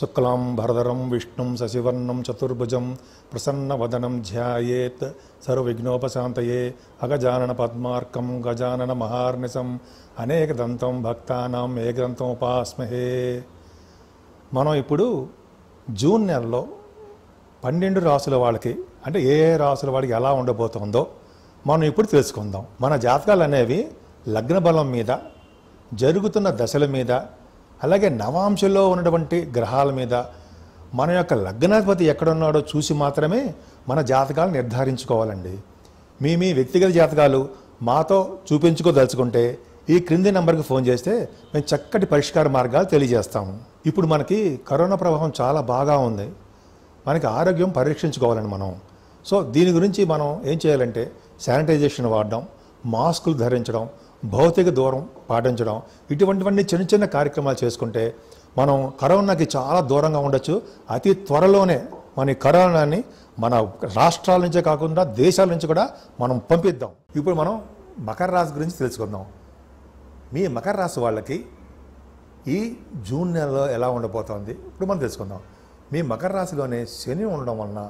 శశివర్ణం చతుర్భుజం ప్రసన్నవదనం विष्णुं शशिवर्णं విఘ్నోపశాంతయే प्रसन्नवदनं పద్మార్కం सर्वविघ्नोपशान्तये अगजाननपद्मार्कं అనేక అనేకదంతం భక్తానం గ్రంథం ఉపాస్మహే మనం ఇప్పుడు జూన్ నెలలో పన్నెండు రాసుల వాళ్ళకి అంటే ఏ ఏ రాసుల వాళ్ళకి ఎలా ఉండబోతుందో మనం ఇప్పుడు తెలుసుకుందాం మన జాతకాలు అనేవి లగ్న బలం మీద జరుగుతున్న దశల మీద అలాగే నవాంశలో ఉన్నటువంటి గ్రహాల మీద మన యొక్క లగ్నాధిపతి ఎక్కడున్నాడో చూసి మాత్రమే మన జాతకాలు నిర్ధారించుకోవాలండి మీ మీ వ్యక్తిగత జాతకాలు మాతో చూపించుకోదలుచుకుంటే ఈ క్రింది నంబర్కి ఫోన్ చేస్తే మేము చక్కటి పరిష్కార మార్గాలు తెలియజేస్తాము ఇప్పుడు మనకి కరోనా ప్రభావం చాలా బాగా ఉంది మనకి ఆరోగ్యం పరీక్షించుకోవాలండి మనం సో దీని గురించి మనం ఏం చేయాలంటే శానిటైజేషన్ వాడడం మాస్కులు ధరించడం భౌతిక దూరం పాటించడం ఇటువంటివన్నీ చిన్న చిన్న కార్యక్రమాలు చేసుకుంటే మనం కరోనాకి చాలా దూరంగా ఉండొచ్చు అతి త్వరలోనే మన కరోనాని మన రాష్ట్రాల నుంచే కాకుండా దేశాల నుంచి కూడా మనం పంపిద్దాం ఇప్పుడు మనం మకర రాశి గురించి తెలుసుకుందాం మీ మకర రాశి వాళ్ళకి ఈ జూన్ నెలలో ఎలా ఉండబోతోంది ఇప్పుడు మనం తెలుసుకుందాం మీ మకర రాశిలోనే శని ఉండడం వలన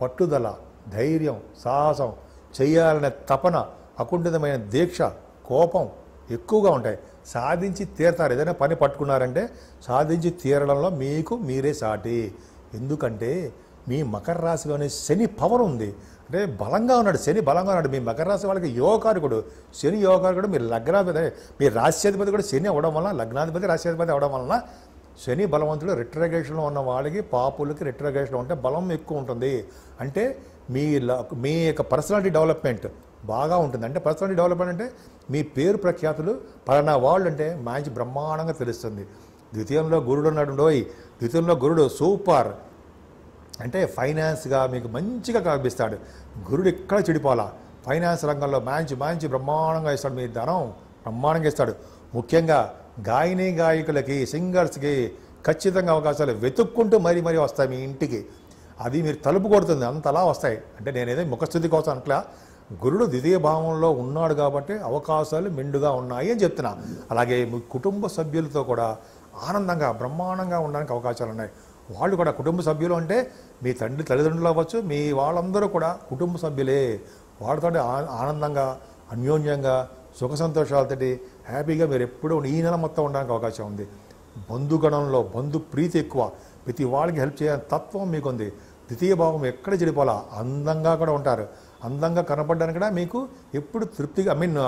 పట్టుదల ధైర్యం సాహసం చేయాలనే తపన అకుంఠితమైన దీక్ష కోపం ఎక్కువగా ఉంటాయి సాధించి తీరతారు ఏదైనా పని పట్టుకున్నారంటే సాధించి తీరడంలో మీకు మీరే సాటి ఎందుకంటే మీ మకర రాశిలోనే శని పవర్ ఉంది అంటే బలంగా ఉన్నాడు శని బలంగా ఉన్నాడు మీ మకర రాశి వాళ్ళకి యోగకారకుడు శని యోగకారకుడు మీ లగ్నాధిపతి మీ రాశ్యాధిపతి కూడా శని అవ్వడం వలన లగ్నాధిపతి రాశ్యాధిపతి అవ్వడం వలన శని బలవంతుడు రిట్రగేషన్లో ఉన్న వాళ్ళకి పాపులకి రిట్రగేషన్లో ఉంటే బలం ఎక్కువ ఉంటుంది అంటే మీ మీ యొక్క పర్సనాలిటీ డెవలప్మెంట్ బాగా ఉంటుంది అంటే పర్సనాలిటీ డెవలప్మెంట్ అంటే మీ పేరు ప్రఖ్యాతులు పలానా వాళ్ళు అంటే మంచి బ్రహ్మాండంగా తెలుస్తుంది ద్వితీయంలో గురుడు ఉన్నాడు ద్వితీయంలో గురుడు సూపర్ అంటే ఫైనాన్స్గా మీకు మంచిగా కనిపిస్తాడు గురుడు ఎక్కడ చెడిపోవాలా ఫైనాన్స్ రంగంలో మంచి మంచి బ్రహ్మాండంగా ఇస్తాడు మీ ధనం బ్రహ్మాండంగా ఇస్తాడు ముఖ్యంగా గాయని గాయకులకి సింగర్స్కి ఖచ్చితంగా అవకాశాలు వెతుక్కుంటూ మరీ మరీ వస్తాయి మీ ఇంటికి అది మీరు తలుపు కొడుతుంది అంతలా వస్తాయి అంటే నేనేదో ముఖస్థుతి కోసం అట్లా గురుడు ద్వితీయ భావంలో ఉన్నాడు కాబట్టి అవకాశాలు మెండుగా ఉన్నాయి అని చెప్తున్నా అలాగే మీ కుటుంబ సభ్యులతో కూడా ఆనందంగా బ్రహ్మాండంగా ఉండడానికి అవకాశాలు ఉన్నాయి వాళ్ళు కూడా కుటుంబ సభ్యులు అంటే మీ తండ్రి తల్లిదండ్రులు అవ్వచ్చు మీ వాళ్ళందరూ కూడా కుటుంబ సభ్యులే వాళ్ళతో ఆనందంగా అన్యోన్యంగా సుఖ సంతోషాలతోటి హ్యాపీగా మీరు ఎప్పుడూ ఈ నెల మొత్తం ఉండడానికి అవకాశం ఉంది బంధుగణంలో బంధు ప్రీతి ఎక్కువ ప్రతి వాళ్ళకి హెల్ప్ చేయాలని తత్వం మీకుంది ద్వితీయ భావం ఎక్కడ చెడిపోలా అందంగా కూడా ఉంటారు అందంగా కనపడడానికి కూడా మీకు ఎప్పుడు తృప్తిగా ఐ మీన్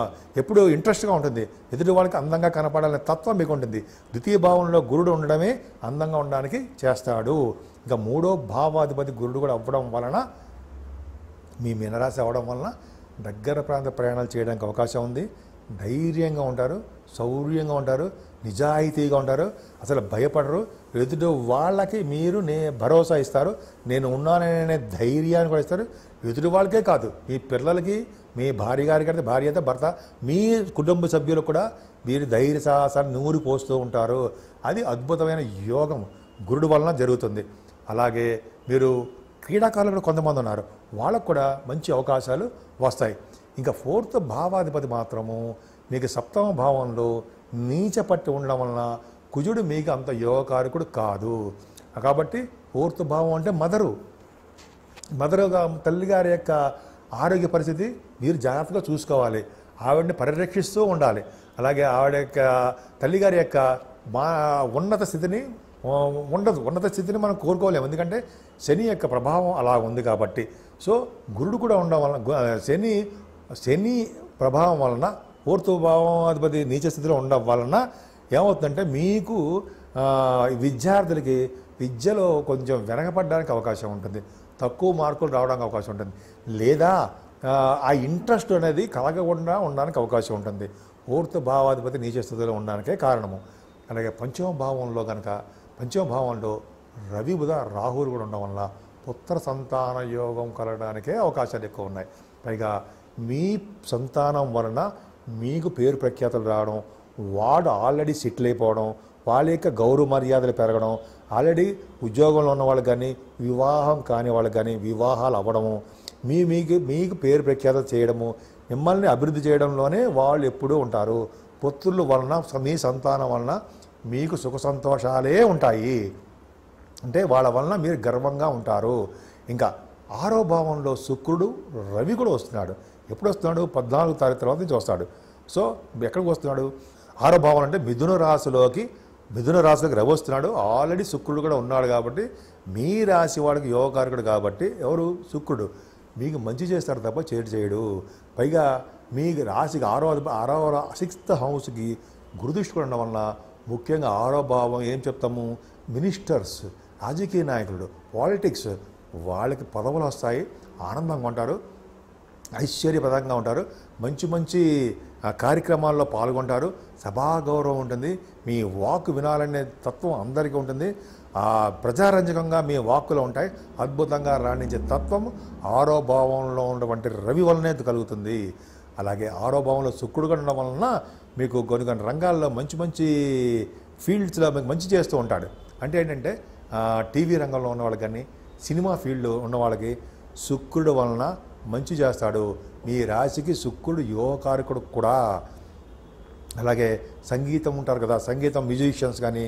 ఎప్పుడు ఇంట్రెస్ట్గా ఉంటుంది ఎదుటి వాళ్ళకి అందంగా కనపడాలనే తత్వం మీకు ఉంటుంది ద్వితీయ భావంలో గురుడు ఉండడమే అందంగా ఉండడానికి చేస్తాడు ఇంకా మూడో భావాధిపతి గురుడు కూడా అవ్వడం వలన మీ మీనరాశి అవ్వడం వలన దగ్గర ప్రాంత ప్రయాణాలు చేయడానికి అవకాశం ఉంది ధైర్యంగా ఉంటారు శౌర్యంగా ఉంటారు నిజాయితీగా ఉంటారు అసలు భయపడరు ఎదుటి వాళ్ళకి మీరు నే భరోసా ఇస్తారు నేను ఉన్నాననే ధైర్యాన్ని కూడా ఇస్తారు ఎదుటి వాళ్ళకే కాదు మీ పిల్లలకి మీ భార్య గారికి అంటే భార్య అయితే భర్త మీ కుటుంబ సభ్యులు కూడా వీరి ధైర్య సాహసాన్ని నూరి పోస్తూ ఉంటారు అది అద్భుతమైన యోగం గురుడు వలన జరుగుతుంది అలాగే మీరు క్రీడాకారులు కూడా కొంతమంది ఉన్నారు వాళ్ళకు కూడా మంచి అవకాశాలు వస్తాయి ఇంకా ఫోర్త్ భావాధిపతి మాత్రము మీకు సప్తమ భావంలో నీచ పట్టి ఉండడం వలన కుజుడు మీకు అంత యోగకారకుడు కాదు కాబట్టి ఫోర్త్ భావం అంటే మదరు మదర్ తల్లిగారి యొక్క ఆరోగ్య పరిస్థితి మీరు జాగ్రత్తగా చూసుకోవాలి ఆవిడని పరిరక్షిస్తూ ఉండాలి అలాగే ఆవిడ యొక్క తల్లిగారి యొక్క మా ఉన్నత స్థితిని ఉండదు ఉన్నత స్థితిని మనం కోరుకోలేము ఎందుకంటే శని యొక్క ప్రభావం అలా ఉంది కాబట్టి సో గురుడు కూడా ఉండడం వలన శని శని ప్రభావం వలన అధిపతి నీచ స్థితిలో ఉండడం వలన ఏమవుతుందంటే మీకు విద్యార్థులకి విద్యలో కొంచెం వెనకపడడానికి అవకాశం ఉంటుంది తక్కువ మార్కులు రావడానికి అవకాశం ఉంటుంది లేదా ఆ ఇంట్రెస్ట్ అనేది కలగకుండా ఉండడానికి అవకాశం ఉంటుంది పూర్తి భావాధిపతి నీచ స్థితిలో ఉండడానికే కారణము అలాగే పంచమ భావంలో కనుక పంచమ భావంలో రవి బుధ రాహులు కూడా ఉండడం వల్ల పుత్ర సంతాన యోగం కలగడానికే అవకాశాలు ఎక్కువ ఉన్నాయి పైగా మీ సంతానం వలన మీకు పేరు ప్రఖ్యాతలు రావడం వాడు ఆల్రెడీ సెటిల్ అయిపోవడం వాళ్ళ యొక్క గౌరవ మర్యాదలు పెరగడం ఆల్రెడీ ఉద్యోగంలో ఉన్న వాళ్ళు కానీ వివాహం కాని వాళ్ళు కానీ వివాహాలు అవ్వడము మీ మీకు మీకు పేరు ప్రఖ్యాత చేయడము మిమ్మల్ని అభివృద్ధి చేయడంలోనే వాళ్ళు ఎప్పుడూ ఉంటారు పుత్రుల వలన మీ సంతానం వలన మీకు సుఖ సంతోషాలే ఉంటాయి అంటే వాళ్ళ వలన మీరు గర్వంగా ఉంటారు ఇంకా ఆరో భావంలో శుక్రుడు రవి కూడా వస్తున్నాడు ఎప్పుడు వస్తున్నాడు పద్నాలుగు తారీఖు తర్వాత నుంచి వస్తాడు సో ఎక్కడికి వస్తున్నాడు ఆరో భావం అంటే మిథున రాశిలోకి మిథున రాశులకు రవి వస్తున్నాడు ఆల్రెడీ శుక్రుడు కూడా ఉన్నాడు కాబట్టి మీ రాశి వాడికి యోగకారకుడు కాబట్టి ఎవరు శుక్రుడు మీకు మంచి చేస్తారు తప్ప చేటు చేయడు పైగా మీ రాశికి ఆరో ఆరో సిక్స్త్ హౌస్కి గురుదృష్టి ఉండడం వలన ముఖ్యంగా ఆరో భావం ఏం చెప్తాము మినిస్టర్స్ రాజకీయ నాయకులు పాలిటిక్స్ వాళ్ళకి పదవులు వస్తాయి ఆనందంగా ఉంటారు ఐశ్వర్యప్రదంగా ఉంటారు మంచి మంచి ఆ కార్యక్రమాల్లో పాల్గొంటారు సభాగౌరవం ఉంటుంది మీ వాక్ వినాలనే తత్వం అందరికీ ఉంటుంది ఆ ప్రజారంజకంగా మీ వాక్కులు ఉంటాయి అద్భుతంగా రాణించే తత్వం ఆరో భావంలో ఉన్నటువంటి రవి వలనే కలుగుతుంది అలాగే ఆరో భావంలో శుక్రుడు ఉండడం వలన మీకు కొన్ని కొన్ని రంగాల్లో మంచి మంచి ఫీల్డ్స్లో మీకు మంచి చేస్తూ ఉంటాడు అంటే ఏంటంటే టీవీ రంగంలో ఉన్న వాళ్ళకి కానీ సినిమా ఫీల్డ్ ఉన్న వాళ్ళకి శుక్రుడు వలన మంచి చేస్తాడు మీ రాశికి శుక్రుడు యోగకారకుడు కూడా అలాగే సంగీతం ఉంటారు కదా సంగీతం మ్యూజిషియన్స్ కానీ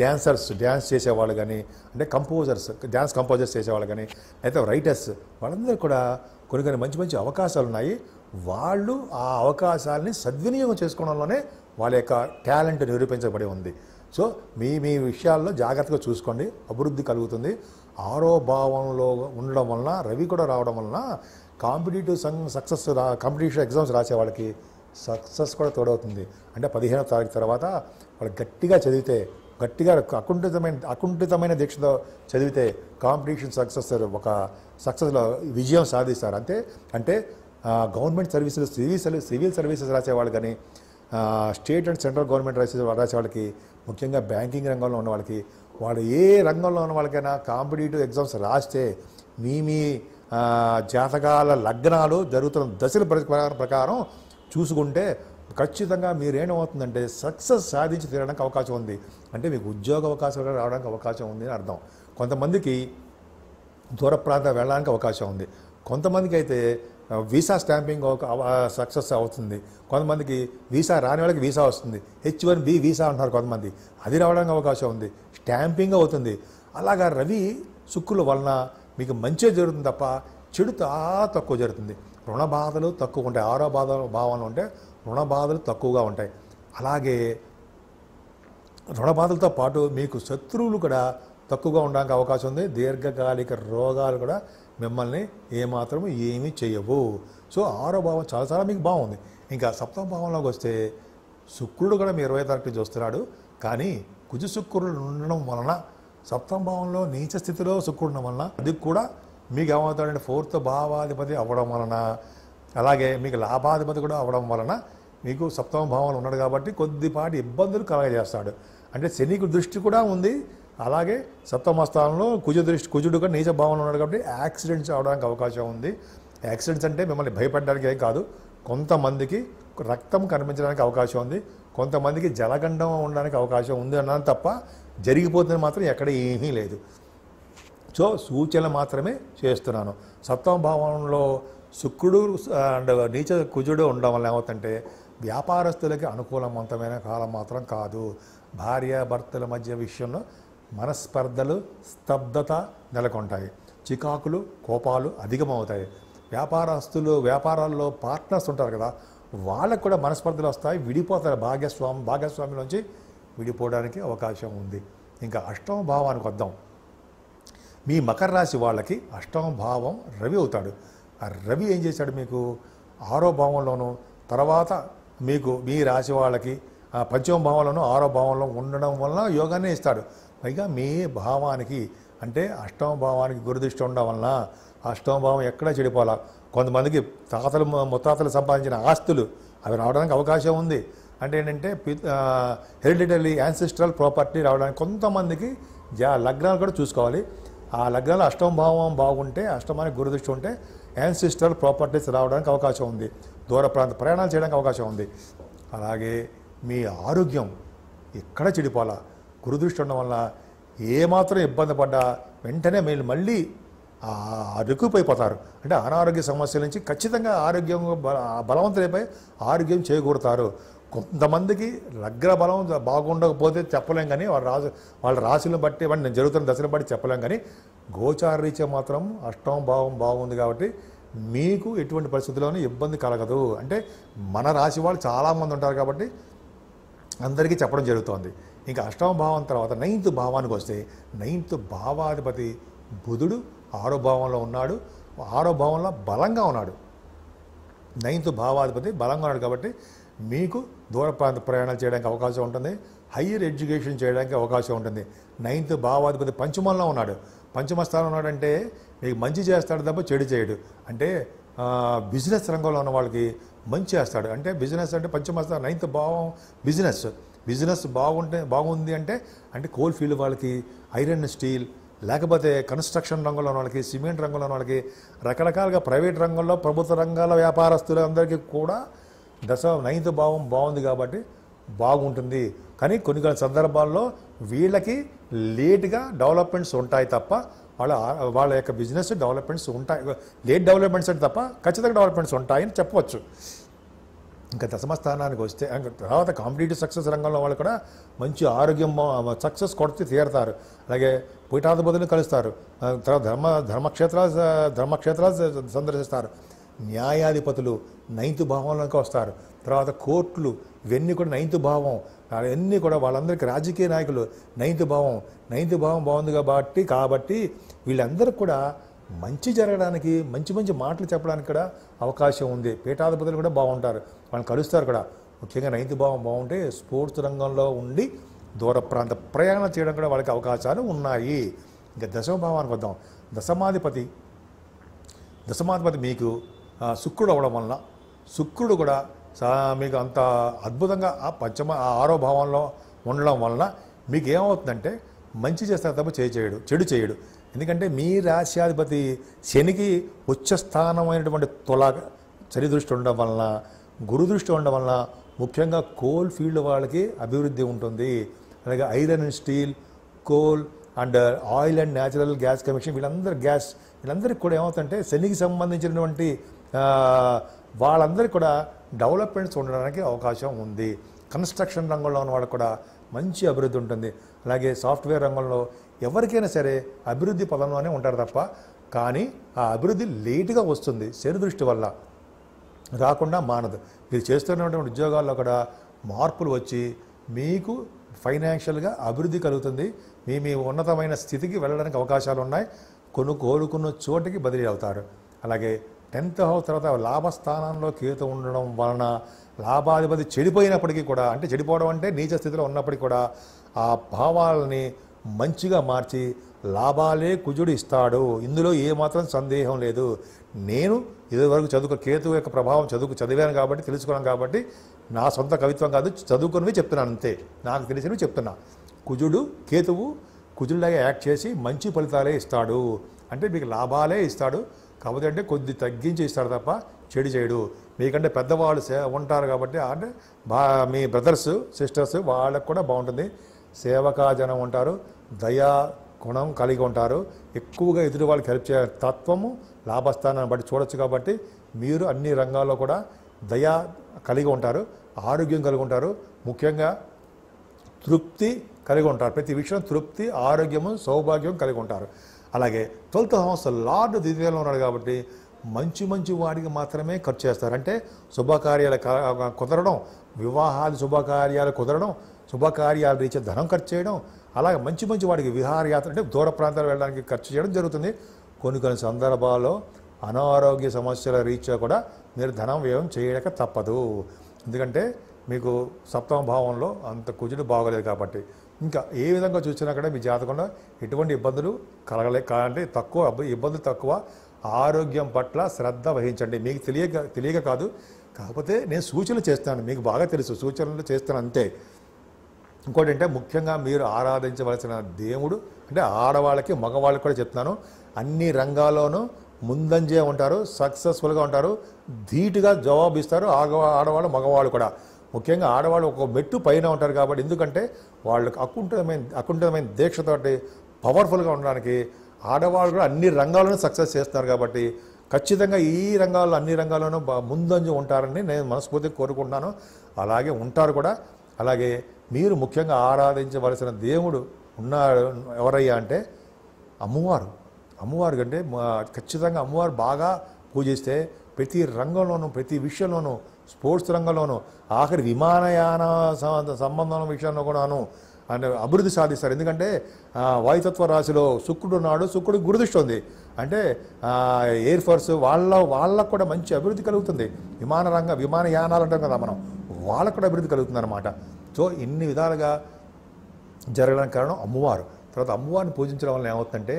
డ్యాన్సర్స్ డ్యాన్స్ చేసేవాళ్ళు కానీ అంటే కంపోజర్స్ డ్యాన్స్ కంపోజర్స్ చేసేవాళ్ళు కానీ అయితే రైటర్స్ వాళ్ళందరూ కూడా కొన్ని కొన్ని మంచి మంచి అవకాశాలు ఉన్నాయి వాళ్ళు ఆ అవకాశాలని సద్వినియోగం చేసుకోవడంలోనే వాళ్ళ యొక్క టాలెంట్ నిరూపించబడి ఉంది సో మీ మీ విషయాల్లో జాగ్రత్తగా చూసుకోండి అభివృద్ధి కలుగుతుంది ఆరో భావంలో ఉండడం వలన రవి కూడా రావడం వలన కాంపిటేటివ్ సంగ్ సక్సెస్ రా కాంపిటేటివ్ ఎగ్జామ్స్ రాసే వాళ్ళకి సక్సెస్ కూడా తోడవుతుంది అంటే పదిహేనవ తారీఖు తర్వాత వాళ్ళు గట్టిగా చదివితే గట్టిగా అకుంఠితమైన అకుంఠితమైన దీక్షతో చదివితే కాంపిటీషన్ సక్సెస్ ఒక సక్సెస్లో విజయం సాధిస్తారు అంతే అంటే గవర్నమెంట్ సర్వీసులు సివిల్ సివిల్ సర్వీసెస్ రాసేవాళ్ళు కానీ స్టేట్ అండ్ సెంట్రల్ గవర్నమెంట్ రాసే రాసే వాళ్ళకి ముఖ్యంగా బ్యాంకింగ్ రంగంలో ఉన్న వాళ్ళకి వాడు ఏ రంగంలో ఉన్న వాళ్ళకైనా కాంపిటేటివ్ ఎగ్జామ్స్ రాస్తే మీ మీ జాతకాల లగ్నాలు జరుగుతున్న దశల ప్రకారం చూసుకుంటే ఖచ్చితంగా మీరేమవుతుందంటే సక్సెస్ సాధించి తీరడానికి అవకాశం ఉంది అంటే మీకు ఉద్యోగ అవకాశాలు రావడానికి అవకాశం ఉంది అని అర్థం కొంతమందికి దూర ప్రాంతం వెళ్ళడానికి అవకాశం ఉంది కొంతమందికి అయితే వీసా స్టాంపింగ్ సక్సెస్ అవుతుంది కొంతమందికి వీసా రాని వాళ్ళకి వీసా వస్తుంది హెచ్ వన్ బి వీసా అంటున్నారు కొంతమంది అది రావడానికి అవకాశం ఉంది స్టాంపింగ్ అవుతుంది అలాగా రవి సుక్కుల వలన మీకు మంచే జరుగుతుంది తప్ప చెడు చాలా తక్కువ జరుగుతుంది రుణ బాధలు తక్కువ ఉంటాయి ఆరో బాధ భావాలు ఉంటే రుణ బాధలు తక్కువగా ఉంటాయి అలాగే రుణ బాధలతో పాటు మీకు శత్రువులు కూడా తక్కువగా ఉండడానికి అవకాశం ఉంది దీర్ఘకాలిక రోగాలు కూడా మిమ్మల్ని ఏమాత్రం ఏమీ చేయవు సో ఆరో భావం చాలాసార్లు మీకు బాగుంది ఇంకా సప్తమ భావంలోకి వస్తే శుక్రుడు కూడా మీ ఇరవై తారీఖు చూస్తున్నాడు కానీ కుజు శుక్రుడు ఉండడం వలన సప్తమ భావంలో నీచ స్థితిలో శుక్రుడు ఉండడం వలన అది కూడా మీకు ఏమవుతాడంటే ఫోర్త్ భావాధిపతి అవ్వడం వలన అలాగే మీకు లాభాధిపతి కూడా అవ్వడం వలన మీకు సప్తమ భావాలు ఉన్నాడు కాబట్టి కొద్దిపాటి ఇబ్బందులు కలగజేస్తాడు అంటే శనికు దృష్టి కూడా ఉంది అలాగే సప్తమ స్థానంలో కుజ దృష్టి కుజుడు కూడా నీచ భావంలో ఉన్నాడు కాబట్టి యాక్సిడెంట్స్ అవడానికి అవకాశం ఉంది యాక్సిడెంట్స్ అంటే మిమ్మల్ని భయపడడానికి కాదు కొంతమందికి రక్తం కనిపించడానికి అవకాశం ఉంది కొంతమందికి జలగండం ఉండడానికి అవకాశం ఉంది అన్నాను తప్ప జరిగిపోతుంది మాత్రం ఎక్కడ ఏమీ లేదు సో సూచన మాత్రమే చేస్తున్నాను భావంలో శుక్రుడు అండ్ నీచ కుజుడు ఉండడం వల్ల ఏమవుతుంటే వ్యాపారస్తులకి అనుకూలవంతమైన కాలం మాత్రం కాదు భార్యాభర్తల మధ్య విషయంలో మనస్పర్ధలు స్తబ్దత నెలకొంటాయి చికాకులు కోపాలు అధికమవుతాయి వ్యాపారస్తులు వ్యాపారాల్లో పార్ట్నర్స్ ఉంటారు కదా వాళ్ళకు కూడా మనస్పర్ధలు వస్తాయి విడిపోతారు భాగస్వామి భాగస్వామి నుంచి విడిపోవడానికి అవకాశం ఉంది ఇంకా అష్టమ భావానికి వద్దాం మీ మకర రాశి వాళ్ళకి అష్టమ భావం రవి అవుతాడు ఆ రవి ఏం చేశాడు మీకు ఆరో భావంలోనూ తర్వాత మీకు మీ రాశి వాళ్ళకి పంచమ భావంలోనూ ఆరో భావంలో ఉండడం వలన యోగాన్ని ఇస్తాడు పైగా మీ భావానికి అంటే అష్టమ భావానికి గురుదృష్టి ఉండడం వలన అష్టమ భావం ఎక్కడా చెడిపోలా కొంతమందికి తాతలు ముత్తాతలు సంపాదించిన ఆస్తులు అవి రావడానికి అవకాశం ఉంది అంటే ఏంటంటే హెరిడిటరీ యాన్సిస్ట్రల్ ప్రాపర్టీ రావడానికి కొంతమందికి జా లగ్నాలు కూడా చూసుకోవాలి ఆ లగ్నాలు అష్టమ భావం బాగుంటే అష్టమానికి గురుదృష్టి ఉంటే యాన్సిస్ట్రల్ ప్రాపర్టీస్ రావడానికి అవకాశం ఉంది దూర ప్రాంత ప్రయాణాలు చేయడానికి అవకాశం ఉంది అలాగే మీ ఆరోగ్యం ఎక్కడ చెడిపోలా గురుదృష్టి ఉండడం వల్ల ఏమాత్రం ఇబ్బంది పడ్డా వెంటనే మీరు మళ్ళీ అరుకుపోయిపోతారు అంటే అనారోగ్య సమస్యల నుంచి ఖచ్చితంగా ఆరోగ్యం బలవంతులైపోయి ఆరోగ్యం చేకూరుతారు కొంతమందికి లగ్ర బలం బాగుండకపోతే చెప్పలేం కానీ వాళ్ళ రాజు వాళ్ళ రాశులను బట్టి వాడిని నేను జరుగుతున్న దశలను బట్టి చెప్పలేం కానీ గోచార రీత్యా మాత్రం అష్టం భావం బాగుంది కాబట్టి మీకు ఎటువంటి పరిస్థితుల్లోనూ ఇబ్బంది కలగదు అంటే మన రాశి వాళ్ళు చాలామంది ఉంటారు కాబట్టి అందరికీ చెప్పడం జరుగుతోంది ఇంకా అష్టమ భావం తర్వాత నైన్త్ భావానికి వస్తే నైన్త్ భావాధిపతి బుధుడు ఆరో భావంలో ఉన్నాడు ఆరో భావంలో బలంగా ఉన్నాడు నైన్త్ భావాధిపతి బలంగా ఉన్నాడు కాబట్టి మీకు దూర ప్రాంత ప్రయాణాలు చేయడానికి అవకాశం ఉంటుంది హయ్యర్ ఎడ్యుకేషన్ చేయడానికి అవకాశం ఉంటుంది నైన్త్ భావాధిపతి పంచమంలో ఉన్నాడు పంచమ స్థానం ఉన్నాడంటే మీకు మంచి చేస్తాడు తప్ప చెడు చేయడు అంటే బిజినెస్ రంగంలో ఉన్న వాళ్ళకి మంచి చేస్తాడు అంటే బిజినెస్ అంటే పంచమ స్థానం నైన్త్ భావం బిజినెస్ బిజినెస్ బాగుంటే బాగుంది అంటే అంటే కోల్ ఫీల్డ్ వాళ్ళకి ఐరన్ స్టీల్ లేకపోతే కన్స్ట్రక్షన్ రంగంలో వాళ్ళకి సిమెంట్ రంగంలో వాళ్ళకి రకరకాలుగా ప్రైవేట్ రంగంలో ప్రభుత్వ రంగాల వ్యాపారస్తులు అందరికీ కూడా దశ నైన్త్ భావం బాగుంది కాబట్టి బాగుంటుంది కానీ కొన్ని కొన్ని సందర్భాల్లో వీళ్ళకి లేట్గా డెవలప్మెంట్స్ ఉంటాయి తప్ప వాళ్ళ వాళ్ళ యొక్క బిజినెస్ డెవలప్మెంట్స్ ఉంటాయి లేట్ డెవలప్మెంట్స్ అంటే తప్ప ఖచ్చితంగా డెవలప్మెంట్స్ ఉంటాయని చెప్పవచ్చు ఇంకా దశమ స్థానానికి వస్తే తర్వాత కాంపిటేటివ్ సక్సెస్ రంగంలో వాళ్ళు కూడా మంచి ఆరోగ్యం సక్సెస్ కొడితే తీరతారు అలాగే పీఠాధిపతులు కలుస్తారు తర్వాత ధర్మ ధర్మక్షేత్రాలు ధర్మక్షేత్రాలు సందర్శిస్తారు న్యాయాధిపతులు నైన్త్ భావంలోకి వస్తారు తర్వాత కోర్టులు ఇవన్నీ కూడా నైన్త్ భావం అవన్నీ కూడా వాళ్ళందరికీ రాజకీయ నాయకులు నైన్త్ భావం నైన్త్ భావం బాగుంది కాబట్టి కాబట్టి వీళ్ళందరూ కూడా మంచి జరగడానికి మంచి మంచి మాటలు చెప్పడానికి కూడా అవకాశం ఉంది పీఠాధిపతులు కూడా బాగుంటారు వాళ్ళని కలుస్తారు కూడా ముఖ్యంగా రైతు భావం బాగుంటే స్పోర్ట్స్ రంగంలో ఉండి దూర ప్రాంత ప్రయాణం చేయడం కూడా వాళ్ళకి అవకాశాలు ఉన్నాయి ఇంకా దశమభావానికి వద్దాం దశమాధిపతి దశమాధిపతి మీకు శుక్రుడు అవ్వడం వలన శుక్రుడు కూడా మీకు అంత అద్భుతంగా ఆ పంచమ ఆ ఆరో భావంలో ఉండడం వలన మీకు ఏమవుతుందంటే మంచి చేస్తారు తప్ప చేయడు చెడు చేయడు ఎందుకంటే మీ రాశ్యాధిపతి శనికి స్థానమైనటువంటి తొల దృష్టి ఉండడం వలన దృష్టి ఉండడం వలన ముఖ్యంగా కోల్ ఫీల్డ్ వాళ్ళకి అభివృద్ధి ఉంటుంది అలాగే iron and steel coal and oil and natural gas commission వీళ్ళందరూ గ్యాస్ వీళ్ళందరికీ కూడా ఏమవుతుందంటే శనికి సంబంధించినటువంటి వాళ్ళందరికీ కూడా డెవలప్మెంట్స్ ఉండడానికి అవకాశం ఉంది కన్స్ట్రక్షన్ రంగంలో ఉన్న కూడా మంచి అభివృద్ధి ఉంటుంది అలాగే సాఫ్ట్వేర్ రంగంలో ఎవరికైనా సరే అభివృద్ధి పదంలోనే ఉంటారు తప్ప కానీ ఆ అభివృద్ధి లేటుగా వస్తుంది దృష్టి వల్ల రాకుండా మానదు మీరు చేస్తున్నటువంటి ఉద్యోగాల్లో కూడా మార్పులు వచ్చి మీకు ఫైనాన్షియల్గా అభివృద్ధి కలుగుతుంది మీ మీ ఉన్నతమైన స్థితికి వెళ్ళడానికి అవకాశాలు ఉన్నాయి కొను కోరుకున్న చోటికి బదిలీ అవుతారు అలాగే టెన్త్ హౌస్ తర్వాత లాభస్థానంలో కేతు ఉండడం వలన లాభాధిపతి చెడిపోయినప్పటికీ కూడా అంటే చెడిపోవడం అంటే నీచ స్థితిలో ఉన్నప్పటికీ కూడా ఆ భావాలని మంచిగా మార్చి లాభాలే కుజుడు ఇస్తాడు ఇందులో ఏమాత్రం సందేహం లేదు నేను ఇదివరకు చదువుకు కేతు యొక్క ప్రభావం చదువుకు చదివాను కాబట్టి తెలుసుకున్నాను కాబట్టి నా సొంత కవిత్వం కాదు చదువుకునివి చెప్తున్నాను అంతే నాకు తెలిసినవి చెప్తున్నా కుజుడు కేతువు కుజుడిలాగా యాక్ట్ చేసి మంచి ఫలితాలే ఇస్తాడు అంటే మీకు లాభాలే ఇస్తాడు కాకపోతే అంటే కొద్ది తగ్గించి ఇస్తాడు తప్ప చెడు చేయడు మీకంటే పెద్దవాళ్ళు సే ఉంటారు కాబట్టి అంటే బా మీ బ్రదర్స్ సిస్టర్స్ వాళ్ళకు కూడా బాగుంటుంది సేవకాజనం ఉంటారు దయా గుణం కలిగి ఉంటారు ఎక్కువగా ఎదురు వాళ్ళకి హెల్ప్ చేయ తత్వము లాభస్థానాన్ని బట్టి చూడొచ్చు కాబట్టి మీరు అన్ని రంగాల్లో కూడా దయా కలిగి ఉంటారు ఆరోగ్యం కలిగి ఉంటారు ముఖ్యంగా తృప్తి కలిగి ఉంటారు ప్రతి విషయం తృప్తి ఆరోగ్యము సౌభాగ్యం కలిగి ఉంటారు అలాగే ట్వెల్త్ హౌస్ లార్డ్ ద్వితీయంలో ఉన్నాడు కాబట్టి మంచి మంచి వాడికి మాత్రమే ఖర్చు చేస్తారు అంటే శుభకార్యాలు కుదరడం వివాహాలు శుభకార్యాలు కుదరడం శుభకార్యాలు రీచే ధనం ఖర్చు చేయడం అలాగే మంచి మంచి వాడికి విహారయాత్ర అంటే దూర ప్రాంతాలు వెళ్ళడానికి ఖర్చు చేయడం జరుగుతుంది కొన్ని కొన్ని సందర్భాల్లో అనారోగ్య సమస్యల రీత్యా కూడా మీరు ధనం వ్యయం చేయలేక తప్పదు ఎందుకంటే మీకు సప్తమ భావంలో అంత కుజుడు బాగోలేదు కాబట్టి ఇంకా ఏ విధంగా చూసినా కూడా మీ జాతకంలో ఎటువంటి ఇబ్బందులు కలగలే కాదంటే తక్కువ ఇబ్బందులు తక్కువ ఆరోగ్యం పట్ల శ్రద్ధ వహించండి మీకు తెలియక తెలియక కాదు కాకపోతే నేను సూచనలు చేస్తాను మీకు బాగా తెలుసు సూచనలు చేస్తాను అంతే ఇంకోటి అంటే ముఖ్యంగా మీరు ఆరాధించవలసిన దేవుడు అంటే ఆడవాళ్ళకి మగవాళ్ళకి కూడా చెప్తున్నాను అన్ని రంగాల్లోనూ ముందంజే ఉంటారు సక్సెస్ఫుల్గా ఉంటారు ధీటుగా జవాబిస్తారు ఆడవాళ్ళు మగవాళ్ళు కూడా ముఖ్యంగా ఆడవాళ్ళు ఒక మెట్టు పైన ఉంటారు కాబట్టి ఎందుకంటే వాళ్ళకి అకుంఠమైన అకుంఠమైన దీక్షతోటి పవర్ఫుల్గా ఉండడానికి ఆడవాళ్ళు కూడా అన్ని రంగాల్లోనూ సక్సెస్ చేస్తున్నారు కాబట్టి ఖచ్చితంగా ఈ రంగాల్లో అన్ని రంగాల్లోనూ ముందంజు ఉంటారని నేను మనస్ఫూర్తిగా కోరుకుంటున్నాను అలాగే ఉంటారు కూడా అలాగే మీరు ముఖ్యంగా ఆరాధించవలసిన దేవుడు ఉన్నారు ఎవరయ్యా అంటే అమ్మవారు అమ్మవారు కంటే ఖచ్చితంగా అమ్మవారు బాగా పూజిస్తే ప్రతి రంగంలోనూ ప్రతి విషయంలోనూ స్పోర్ట్స్ రంగంలోనూ ఆఖరి విమానయాన సంబంధం విషయంలో కూడాను అంటే అభివృద్ధి సాధిస్తారు ఎందుకంటే వాయుతత్వ రాశిలో శుక్రుడు ఉన్నాడు శుక్రుడికి గురుదృష్టి ఉంది అంటే ఎయిర్ ఫోర్స్ వాళ్ళ వాళ్ళకు కూడా మంచి అభివృద్ధి కలుగుతుంది విమాన రంగ విమానయానాలు అంటాం కదా మనం వాళ్ళకు కూడా అభివృద్ధి కలుగుతుంది అనమాట సో ఇన్ని విధాలుగా జరగడానికి కారణం అమ్మవారు తర్వాత అమ్మవారిని పూజించడం వల్ల ఏమవుతుందంటే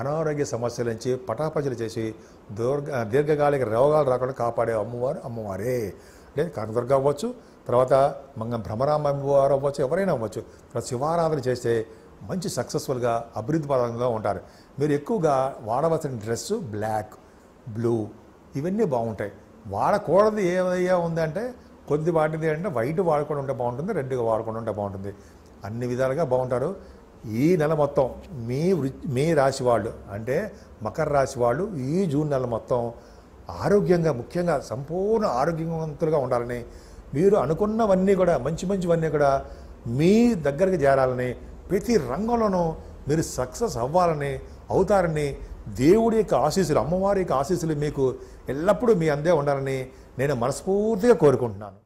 అనారోగ్య సమస్యల నుంచి పటాపచలు చేసి దీర్ఘ దీర్ఘకాలిక రోగాలు రాకుండా కాపాడే అమ్మవారు అమ్మవారే అంటే కనదుర్గ అవ్వచ్చు తర్వాత మంగం భ్రమరామ అమ్మవారు అవ్వచ్చు ఎవరైనా అవ్వచ్చు తర్వాత శివారాధన చేస్తే మంచి సక్సెస్ఫుల్గా అభివృద్ధి పరంగా ఉంటారు మీరు ఎక్కువగా వాడవలసిన డ్రెస్ బ్లాక్ బ్లూ ఇవన్నీ బాగుంటాయి వాడకూడదు ఏమయ్యా ఉందంటే కొద్ది వాటిది అంటే వైట్ వాడకుండా ఉంటే బాగుంటుంది రెడ్గా వాడకుండా ఉంటే బాగుంటుంది అన్ని విధాలుగా బాగుంటారు ఈ నెల మొత్తం మీ వృ మీ రాశి వాళ్ళు అంటే మకర రాశి వాళ్ళు ఈ జూన్ నెల మొత్తం ఆరోగ్యంగా ముఖ్యంగా సంపూర్ణ ఆరోగ్యవంతులుగా ఉండాలని మీరు అనుకున్నవన్నీ కూడా మంచి మంచివన్నీ కూడా మీ దగ్గరికి చేరాలని ప్రతి రంగంలోనూ మీరు సక్సెస్ అవ్వాలని అవుతారని దేవుడి యొక్క ఆశీస్సులు అమ్మవారి యొక్క ఆశీస్సులు మీకు ఎల్లప్పుడూ మీ అందే ఉండాలని నేను మనస్ఫూర్తిగా కోరుకుంటున్నాను